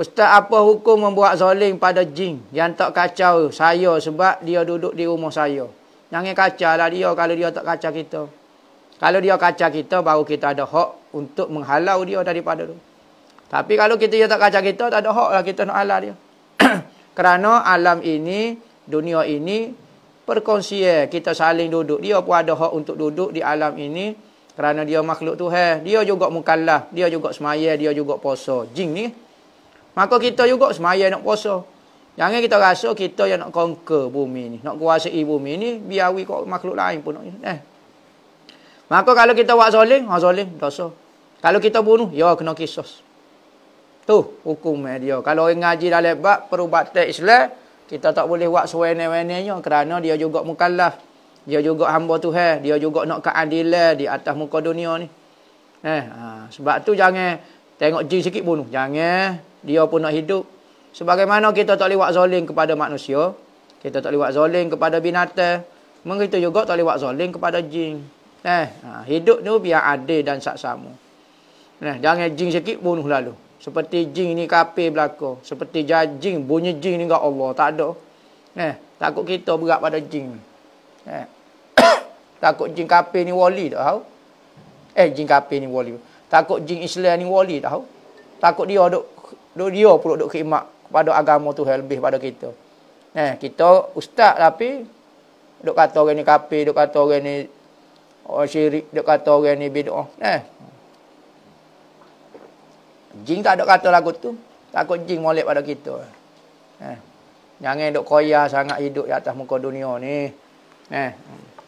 Ustaz apa hukum membuat zoling pada jing yang tak kacau saya sebab dia duduk di rumah saya. Jangan kacau lah dia kalau dia tak kacau kita. Kalau dia kacau kita baru kita ada hak untuk menghalau dia daripada tu. Tapi kalau kita dia tak kacau kita tak ada hak lah kita nak halau dia. Kerana alam ini, dunia ini perkongsian kita saling duduk. Dia pun ada hak untuk duduk di alam ini kerana dia makhluk tu Tuhan. Dia juga mukallaf, dia juga semaya, dia juga puasa. jing ni Maka kita juga semaya nak puasa. Jangan kita rasa kita yang nak conquer bumi ni. Nak kuasai bumi ni. Biawi kok makhluk lain pun. Eh. Maka kalau kita buat zolim. Ha zolim. Dosa. Kalau kita bunuh. Ya kena kisos. Tu hukum dia. Kalau orang ngaji dah lebat. Perubatan Islam. Kita tak boleh buat suwene-wenenya. Kerana dia juga mukallaf. Dia juga hamba Tuhan. Dia juga nak keadilan di atas muka dunia ni. Eh, ha. Sebab tu jangan. Tengok jin sikit bunuh. Jangan dia pun nak hidup. Sebagaimana kita tak boleh buat zoling kepada manusia, kita tak boleh buat zoling kepada binatang, mengerti juga tak boleh buat zoling kepada jin. Eh, ha, hidup tu biar adil dan saksama. Nah, eh, jangan jin sikit bunuh lalu. Seperti jin ni kapir belaka. Seperti jajin, bunyi jin ni kat Allah. Tak ada. Eh, takut kita berat pada jin. Eh. takut jin kapir ni wali tak tahu. Eh, jin kapir ni wali. Takut jin Islam ni wali tak tahu. Takut dia ada dia pula duk khidmat pada agama tu lebih pada kita. Eh, kita ustaz tapi duk kata orang ni kafe, duk kata orang ni orang syirik, duk kata orang ni bid'ah. Eh. Jin tak ada kata lagu tu. Takut jing molek pada kita. Eh. Jangan duk koyak sangat hidup di atas muka dunia ni. Eh.